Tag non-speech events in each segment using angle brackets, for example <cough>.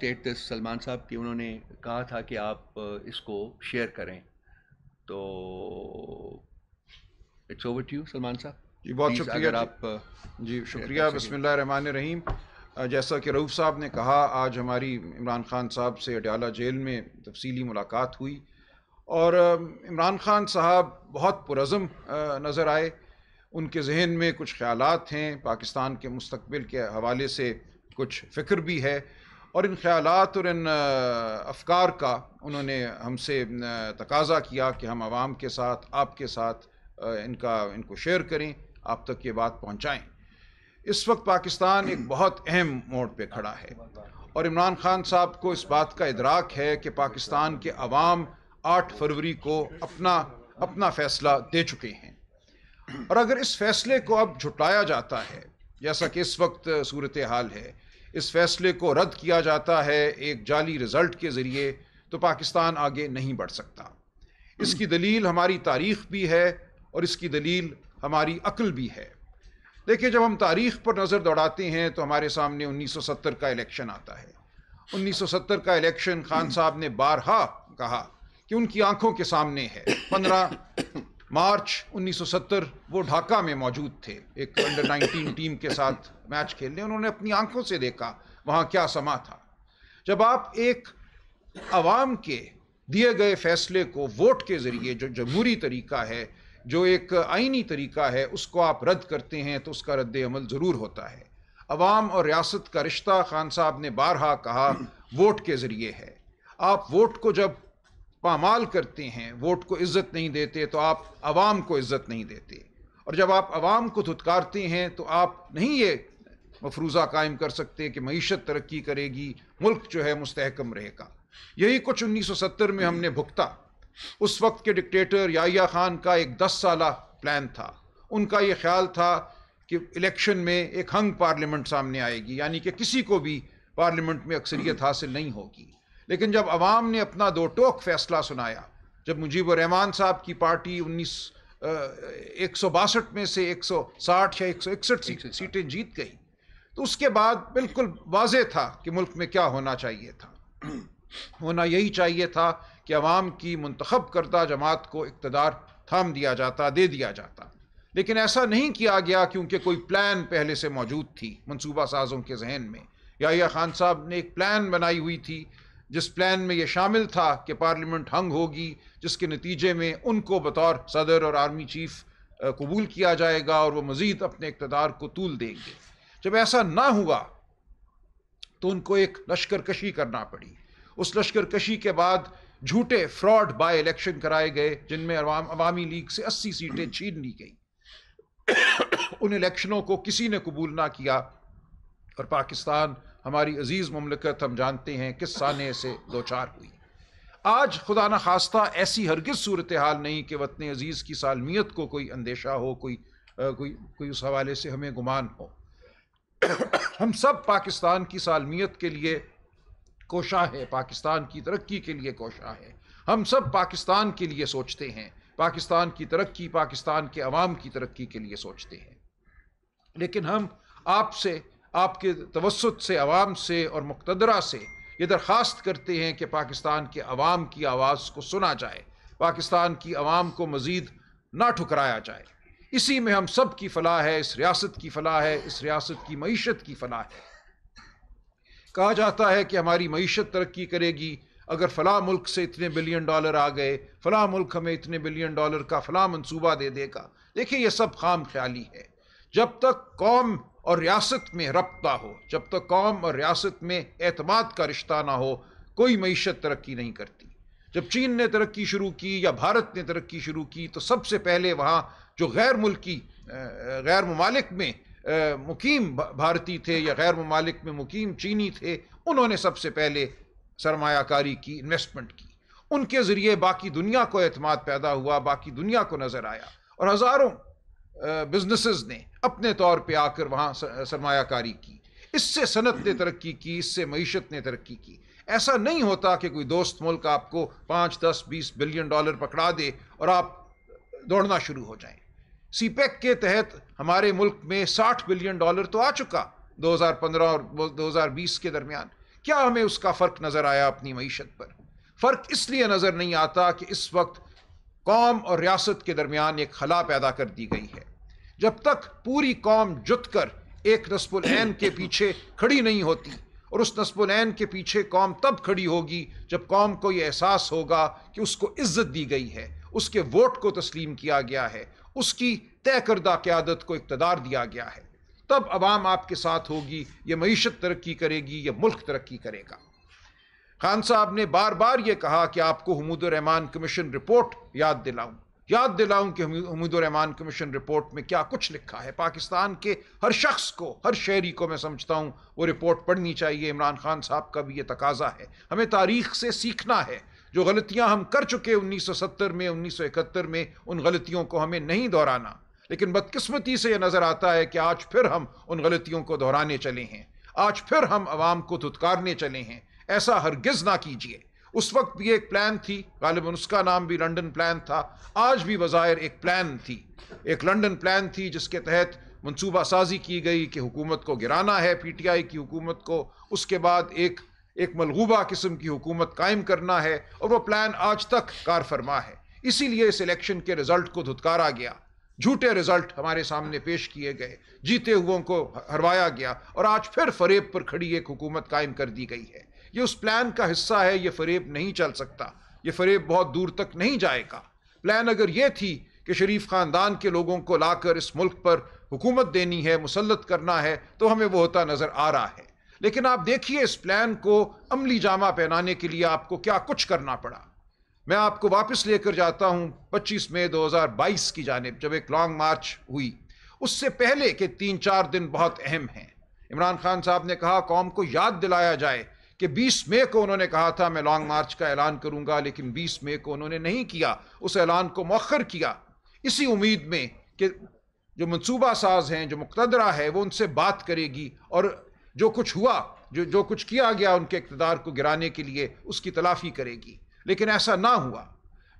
سلمان صاحب کی انہوں نے کہا تھا کہ آپ اس کو شیئر کریں تو جی، بہت شکریہ جی۔ آپ جی شکریہ بسم اللہ الرحمن الرحیم جیسا کہ روف صاحب نے کہا آج ہماری عمران خان صاحب سے اڈیالہ جیل میں تفصیلی ملاقات ہوئی اور عمران خان صاحب بہت پرعزم نظر آئے ان کے ذہن میں کچھ خیالات ہیں پاکستان کے مستقبل کے حوالے سے کچھ فکر بھی ہے اور ان خیالات اور ان افکار کا انہوں نے ہم سے تقاضا کیا کہ ہم عوام کے ساتھ آپ کے ساتھ ان کا ان کو شیئر کریں آپ تک یہ بات پہنچائیں اس وقت پاکستان ایک بہت اہم موڑ پہ کھڑا ہے اور عمران خان صاحب کو اس بات کا ادراک ہے کہ پاکستان کے عوام آٹھ فروری کو اپنا اپنا فیصلہ دے چکے ہیں اور اگر اس فیصلے کو اب جھٹایا جاتا ہے جیسا کہ اس وقت صورت حال ہے اس فیصلے کو رد کیا جاتا ہے ایک جعلی رزلٹ کے ذریعے تو پاکستان آگے نہیں بڑھ سکتا اس کی دلیل ہماری تاریخ بھی ہے اور اس کی دلیل ہماری عقل بھی ہے دیکھیے جب ہم تاریخ پر نظر دوڑاتے ہیں تو ہمارے سامنے انیس سو ستر کا الیکشن آتا ہے انیس سو ستر کا الیکشن خان صاحب نے بارہا کہا کہ ان کی آنکھوں کے سامنے ہے پندرہ مارچ انیس سو ستر وہ ڈھاکہ میں موجود تھے ایک انڈر نائنٹین ٹیم کے ساتھ میچ کھیلنے انہوں نے اپنی آنکھوں سے دیکھا وہاں کیا سما تھا جب آپ ایک عوام کے دیے گئے فیصلے کو ووٹ کے ذریعے جو جمہوری طریقہ ہے جو ایک آئینی طریقہ ہے اس کو آپ رد کرتے ہیں تو اس کا رد عمل ضرور ہوتا ہے عوام اور ریاست کا رشتہ خان صاحب نے بارہا کہا ووٹ کے ذریعے ہے آپ ووٹ کو جب پامال کرتے ہیں ووٹ کو عزت نہیں دیتے تو آپ عوام کو عزت نہیں دیتے اور جب آپ عوام کو دھتکارتے ہیں تو آپ نہیں یہ مفروضہ قائم کر سکتے کہ معیشت ترقی کرے گی ملک جو ہے مستحکم رہے گا یہی کچھ انیس سو ستر میں ہم نے بھگتا اس وقت کے ڈکٹیٹر یایا خان کا ایک دس سالہ پلان تھا ان کا یہ خیال تھا کہ الیکشن میں ایک ہنگ پارلیمنٹ سامنے آئے گی یعنی کہ کسی کو بھی پارلیمنٹ میں اکثریت حاصل نہیں ہوگی لیکن جب عوام نے اپنا دو ٹوک فیصلہ سنایا جب مجیب الرحمان صاحب کی پارٹی انیس ایک سو باسٹھ میں سے ایک سو ساٹھ یا ایک سو اکسٹھ سیٹیں جیت گئی تو اس کے بعد بالکل واضح تھا کہ ملک میں کیا ہونا چاہیے تھا ہونا یہی چاہیے تھا کہ عوام کی منتخب کردہ جماعت کو اقتدار تھام دیا جاتا دے دیا جاتا لیکن ایسا نہیں کیا گیا کیونکہ کوئی پلان پہلے سے موجود تھی منصوبہ سازوں کے ذہن میں یا خان صاحب نے ایک پلان بنائی ہوئی تھی جس پلان میں یہ شامل تھا کہ پارلیمنٹ ہنگ ہوگی جس کے نتیجے میں ان کو بطور صدر اور آرمی چیف قبول کیا جائے گا اور وہ مزید اپنے اقتدار کو طول دیں گے جب ایسا نہ ہوا تو ان کو ایک لشکر کشی کرنا پڑی اس لشکر کشی کے بعد جھوٹے فراڈ بائی الیکشن کرائے گئے جن میں عوامی لیگ سے اسی سیٹیں چھین لی گئی <coughs> ان الیکشنوں کو کسی نے قبول نہ کیا اور پاکستان ہماری عزیز مملکت ہم جانتے ہیں کس سانے سے دوچار ہوئی آج خدا نخواستہ ایسی ہرگز صورتحال نہیں کہ وطن عزیز کی سالمیت کو کوئی اندیشہ ہو کوئی کوئی کوئی اس حوالے سے ہمیں گمان ہو ہم سب پاکستان کی سالمیت کے لیے کوشاں ہے پاکستان کی ترقی کے لیے کوشاں ہے ہم سب پاکستان کے لیے سوچتے ہیں پاکستان کی ترقی پاکستان کے عوام کی ترقی کے لیے سوچتے ہیں لیکن ہم آپ سے آپ کے توسط سے عوام سے اور مقتدرہ سے یہ درخواست کرتے ہیں کہ پاکستان کے عوام کی آواز کو سنا جائے پاکستان کی عوام کو مزید نہ ٹھکرایا جائے اسی میں ہم سب کی فلاح ہے اس ریاست کی فلاح ہے اس ریاست کی معیشت کی فلاح ہے کہا جاتا ہے کہ ہماری معیشت ترقی کرے گی اگر فلاں ملک سے اتنے بلین ڈالر آ گئے فلاں ملک ہمیں اتنے بلین ڈالر کا فلاں منصوبہ دے دے گا دیکھیں یہ سب خام خیالی ہے جب تک قوم اور ریاست میں ربطہ ہو جب تک قوم اور ریاست میں اعتماد کا رشتہ نہ ہو کوئی معیشت ترقی نہیں کرتی جب چین نے ترقی شروع کی یا بھارت نے ترقی شروع کی تو سب سے پہلے وہاں جو غیر ملکی غیر ممالک میں مقیم بھارتی تھے یا غیر ممالک میں مقیم چینی تھے انہوں نے سب سے پہلے سرمایہ کاری کی انویسٹمنٹ کی ان کے ذریعے باقی دنیا کو اعتماد پیدا ہوا باقی دنیا کو نظر آیا اور ہزاروں بزنسز نے اپنے طور پہ آ کر وہاں سرمایہ کاری کی اس سے صنعت نے ترقی کی اس سے معیشت نے ترقی کی ایسا نہیں ہوتا کہ کوئی دوست ملک آپ کو پانچ دس بیس بلین ڈالر پکڑا دے اور آپ دوڑنا شروع ہو جائیں سی پیک کے تحت ہمارے ملک میں ساٹھ بلین ڈالر تو آ چکا دو ہزار پندرہ اور دو ہزار بیس کے درمیان کیا ہمیں اس کا فرق نظر آیا اپنی معیشت پر فرق اس لیے نظر نہیں آتا کہ اس وقت قوم اور ریاست کے درمیان ایک خلا پیدا کر دی گئی ہے جب تک پوری قوم جت کر ایک نصب العین کے پیچھے کھڑی نہیں ہوتی اور اس نصب العین کے پیچھے قوم تب کھڑی ہوگی جب قوم کو یہ احساس ہوگا کہ اس کو عزت دی گئی ہے اس کے ووٹ کو تسلیم کیا گیا ہے اس کی طے کردہ قیادت کو اقتدار دیا گیا ہے تب عوام آپ کے ساتھ ہوگی یہ معیشت ترقی کرے گی یہ ملک ترقی کرے گا خان صاحب نے بار بار یہ کہا کہ آپ کو حمود الرحمان کمیشن رپورٹ یاد دلاؤں یاد دلاؤں کہ امید الرحمان کمیشن رپورٹ میں کیا کچھ لکھا ہے پاکستان کے ہر شخص کو ہر شہری کو میں سمجھتا ہوں وہ رپورٹ پڑھنی چاہیے عمران خان صاحب کا بھی یہ تقاضا ہے ہمیں تاریخ سے سیکھنا ہے جو غلطیاں ہم کر چکے انیس سو ستر میں انیس سو اکہتر میں ان غلطیوں کو ہمیں نہیں دہرانا لیکن بدقسمتی سے یہ نظر آتا ہے کہ آج پھر ہم ان غلطیوں کو دہرانے چلے ہیں آج پھر ہم عوام کو دھتکارنے چلے ہیں ایسا ہرگز نہ کیجیے اس وقت بھی ایک پلان تھی غالباً اس کا نام بھی لنڈن پلان تھا آج بھی بظاہر ایک پلان تھی ایک لنڈن پلان تھی جس کے تحت منصوبہ سازی کی گئی کہ حکومت کو گرانا ہے پی ٹی آئی کی حکومت کو اس کے بعد ایک ایک ملغوبہ قسم کی حکومت قائم کرنا ہے اور وہ پلان آج تک کار فرما ہے اسی لیے اس الیکشن کے رزلٹ کو دھتکارا گیا جھوٹے رزلٹ ہمارے سامنے پیش کیے گئے جیتے کو ہروایا گیا اور آج پھر فریب پر کھڑی ایک حکومت قائم کر دی گئی ہے یہ اس پلان کا حصہ ہے یہ فریب نہیں چل سکتا یہ فریب بہت دور تک نہیں جائے گا پلان اگر یہ تھی کہ شریف خاندان کے لوگوں کو لا کر اس ملک پر حکومت دینی ہے مسلط کرنا ہے تو ہمیں وہ ہوتا نظر آ رہا ہے لیکن آپ دیکھیے اس پلان کو عملی جامہ پہنانے کے لیے آپ کو کیا کچھ کرنا پڑا میں آپ کو واپس لے کر جاتا ہوں پچیس مئی دو ہزار بائیس کی جانب جب ایک لانگ مارچ ہوئی اس سے پہلے کہ تین چار دن بہت اہم ہیں عمران خان صاحب نے کہا قوم کو یاد دلایا جائے کہ بیس مے کو انہوں نے کہا تھا میں لانگ مارچ کا اعلان کروں گا لیکن بیس مے کو انہوں نے نہیں کیا اس اعلان کو مؤخر کیا اسی امید میں کہ جو منصوبہ ساز ہیں جو مقتدرہ ہے وہ ان سے بات کرے گی اور جو کچھ ہوا جو جو کچھ کیا گیا ان کے اقتدار کو گرانے کے لیے اس کی تلافی کرے گی لیکن ایسا نہ ہوا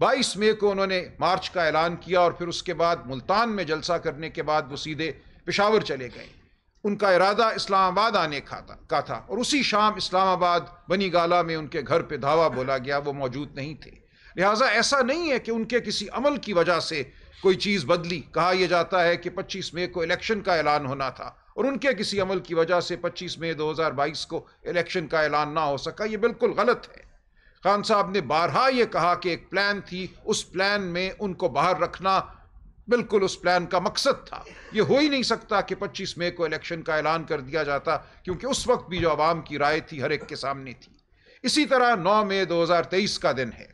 بائیس مے کو انہوں نے مارچ کا اعلان کیا اور پھر اس کے بعد ملتان میں جلسہ کرنے کے بعد وہ سیدھے پشاور چلے گئے ان کا ارادہ اسلام آباد آنے کا تھا اور اسی شام اسلام آباد بنی گالا میں ان کے گھر پہ دھاوا بولا گیا وہ موجود نہیں تھے لہٰذا ایسا نہیں ہے کہ ان کے کسی عمل کی وجہ سے کوئی چیز بدلی کہا یہ جاتا ہے کہ پچیس مئی کو الیکشن کا اعلان ہونا تھا اور ان کے کسی عمل کی وجہ سے پچیس مئی دو ہزار بائیس کو الیکشن کا اعلان نہ ہو سکا یہ بالکل غلط ہے خان صاحب نے بارہا یہ کہا کہ ایک پلان تھی اس پلان میں ان کو باہر رکھنا بالکل اس پلان کا مقصد تھا یہ ہو ہی نہیں سکتا کہ پچیس مئی کو الیکشن کا اعلان کر دیا جاتا کیونکہ اس وقت بھی جو عوام کی رائے تھی ہر ایک کے سامنے تھی اسی طرح نو مئی دو ہزار تیئیس کا دن ہے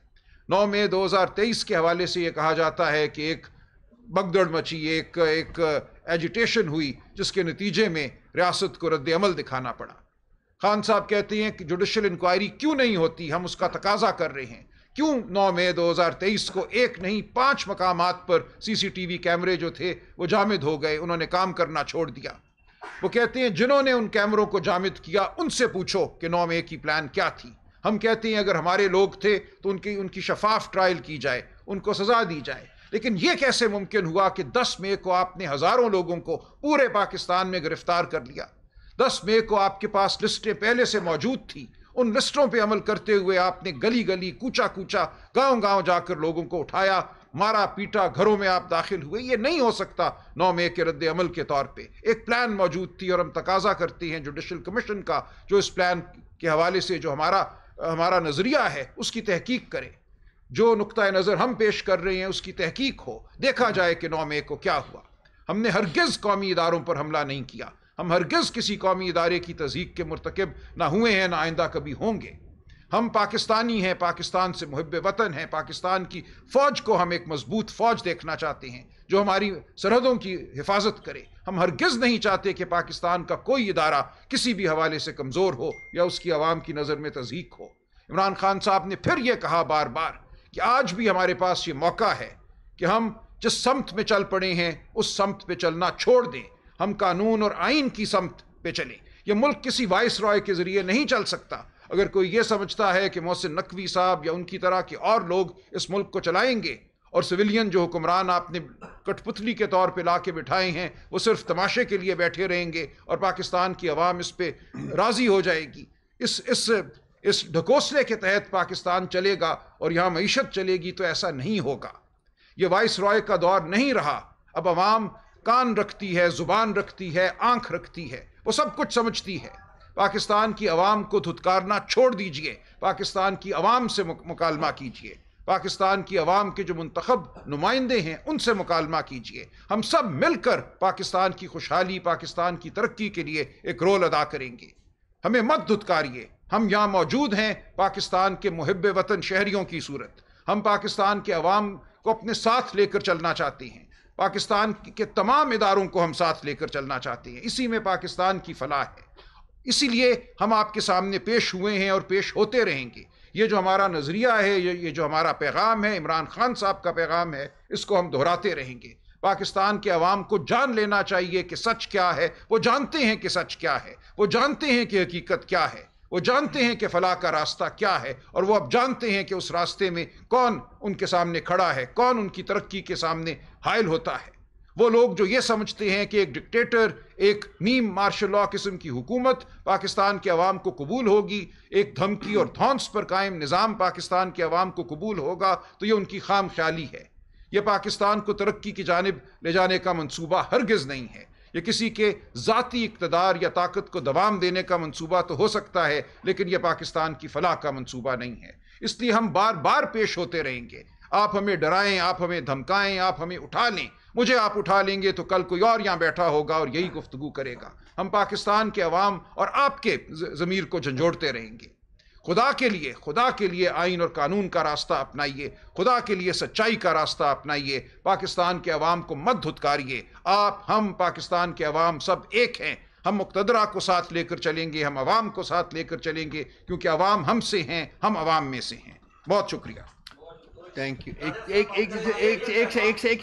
نو مئی دو ہزار تیئیس کے حوالے سے یہ کہا جاتا ہے کہ ایک بگدڑ مچی ایک ایک ایجیٹیشن ہوئی جس کے نتیجے میں ریاست کو رد عمل دکھانا پڑا خان صاحب کہتے ہیں کہ جوڈیشل انکوائری کیوں نہیں ہوتی ہم اس کا تقاضا کر رہے ہیں کیوں نو مئی دو ہزار تیئیس کو ایک نہیں پانچ مقامات پر سی سی ٹی وی کیمرے جو تھے وہ جامد ہو گئے انہوں نے کام کرنا چھوڑ دیا وہ کہتے ہیں جنہوں نے ان کیمروں کو جامد کیا ان سے پوچھو کہ نو مئی کی پلان کیا تھی ہم کہتے ہیں اگر ہمارے لوگ تھے تو ان کی ان کی شفاف ٹرائل کی جائے ان کو سزا دی جائے لیکن یہ کیسے ممکن ہوا کہ دس مئی کو آپ نے ہزاروں لوگوں کو پورے پاکستان میں گرفتار کر لیا دس مئی کو آپ کے پاس لسٹیں پہلے سے موجود تھیں ان لسٹوں پہ عمل کرتے ہوئے آپ نے گلی گلی کوچا کوچا گاؤں گاؤں جا کر لوگوں کو اٹھایا مارا پیٹا گھروں میں آپ داخل ہوئے یہ نہیں ہو سکتا نو مے کے رد عمل کے طور پہ ایک پلان موجود تھی اور ہم تقاضا کرتے ہیں جوڈیشل کمیشن کا جو اس پلان کے حوالے سے جو ہمارا ہمارا نظریہ ہے اس کی تحقیق کرے جو نقطۂ نظر ہم پیش کر رہے ہیں اس کی تحقیق ہو دیکھا جائے کہ نو مے کو کیا ہوا ہم نے ہرگز قومی اداروں پر حملہ نہیں کیا ہم ہرگز کسی قومی ادارے کی تذیق کے مرتکب نہ ہوئے ہیں نہ آئندہ کبھی ہوں گے ہم پاکستانی ہیں پاکستان سے محب وطن ہیں پاکستان کی فوج کو ہم ایک مضبوط فوج دیکھنا چاہتے ہیں جو ہماری سرحدوں کی حفاظت کرے ہم ہرگز نہیں چاہتے کہ پاکستان کا کوئی ادارہ کسی بھی حوالے سے کمزور ہو یا اس کی عوام کی نظر میں تذیق ہو عمران خان صاحب نے پھر یہ کہا بار بار کہ آج بھی ہمارے پاس یہ موقع ہے کہ ہم جس سمت میں چل پڑے ہیں اس سمت پہ چلنا چھوڑ دیں ہم قانون اور آئین کی سمت پہ چلیں یہ ملک کسی وائس رائے کے ذریعے نہیں چل سکتا اگر کوئی یہ سمجھتا ہے کہ محسن نقوی صاحب یا ان کی طرح کے اور لوگ اس ملک کو چلائیں گے اور سویلین جو حکمران آپ نے کٹ پتلی کے طور پہ لا کے بٹھائے ہیں وہ صرف تماشے کے لیے بیٹھے رہیں گے اور پاکستان کی عوام اس پہ راضی ہو جائے گی اس اس اس ڈھکوسلے کے تحت پاکستان چلے گا اور یہاں معیشت چلے گی تو ایسا نہیں ہوگا یہ وائس رائے کا دور نہیں رہا اب عوام کان رکھتی ہے زبان رکھتی ہے آنکھ رکھتی ہے وہ سب کچھ سمجھتی ہے پاکستان کی عوام کو دھتکارنا چھوڑ دیجئے پاکستان کی عوام سے مکالمہ کیجئے پاکستان کی عوام کے جو منتخب نمائندے ہیں ان سے مکالمہ کیجئے ہم سب مل کر پاکستان کی خوشحالی پاکستان کی ترقی کے لیے ایک رول ادا کریں گے ہمیں مت دھتکاریے ہم یہاں موجود ہیں پاکستان کے محب وطن شہریوں کی صورت ہم پاکستان کے عوام کو اپنے ساتھ لے کر چلنا چاہتے ہیں پاکستان کے تمام اداروں کو ہم ساتھ لے کر چلنا چاہتے ہیں اسی میں پاکستان کی فلاح ہے اسی لیے ہم آپ کے سامنے پیش ہوئے ہیں اور پیش ہوتے رہیں گے یہ جو ہمارا نظریہ ہے یہ جو ہمارا پیغام ہے عمران خان صاحب کا پیغام ہے اس کو ہم دہراتے رہیں گے پاکستان کے عوام کو جان لینا چاہیے کہ سچ کیا ہے وہ جانتے ہیں کہ سچ کیا ہے وہ جانتے ہیں کہ حقیقت کیا ہے وہ جانتے ہیں کہ فلاح کا راستہ کیا ہے اور وہ اب جانتے ہیں کہ اس راستے میں کون ان کے سامنے کھڑا ہے کون ان کی ترقی کے سامنے حائل ہوتا ہے وہ لوگ جو یہ سمجھتے ہیں کہ ایک ڈکٹیٹر ایک نیم مارشل لا قسم کی حکومت پاکستان کے عوام کو قبول ہوگی ایک دھمکی اور دھونس پر قائم نظام پاکستان کے عوام کو قبول ہوگا تو یہ ان کی خام خیالی ہے یہ پاکستان کو ترقی کی جانب لے جانے کا منصوبہ ہرگز نہیں ہے یا کسی کے ذاتی اقتدار یا طاقت کو دوام دینے کا منصوبہ تو ہو سکتا ہے لیکن یہ پاکستان کی فلاح کا منصوبہ نہیں ہے اس لیے ہم بار بار پیش ہوتے رہیں گے آپ ہمیں ڈرائیں آپ ہمیں دھمکائیں آپ ہمیں اٹھا لیں مجھے آپ اٹھا لیں گے تو کل کوئی اور یہاں بیٹھا ہوگا اور یہی گفتگو کرے گا ہم پاکستان کے عوام اور آپ کے ضمیر کو جھنجھوڑتے رہیں گے خدا کے لیے خدا کے لیے آئین اور قانون کا راستہ اپنائیے خدا کے لیے سچائی کا راستہ اپنائیے پاکستان کے عوام کو مت دھتکاریے آپ ہم پاکستان کے عوام سب ایک ہیں ہم مقتدرہ کو ساتھ لے کر چلیں گے ہم عوام کو ساتھ لے کر چلیں گے کیونکہ عوام ہم سے ہیں ہم عوام میں سے ہیں بہت شکریہ تھینک یو ایک ایک ایک ایک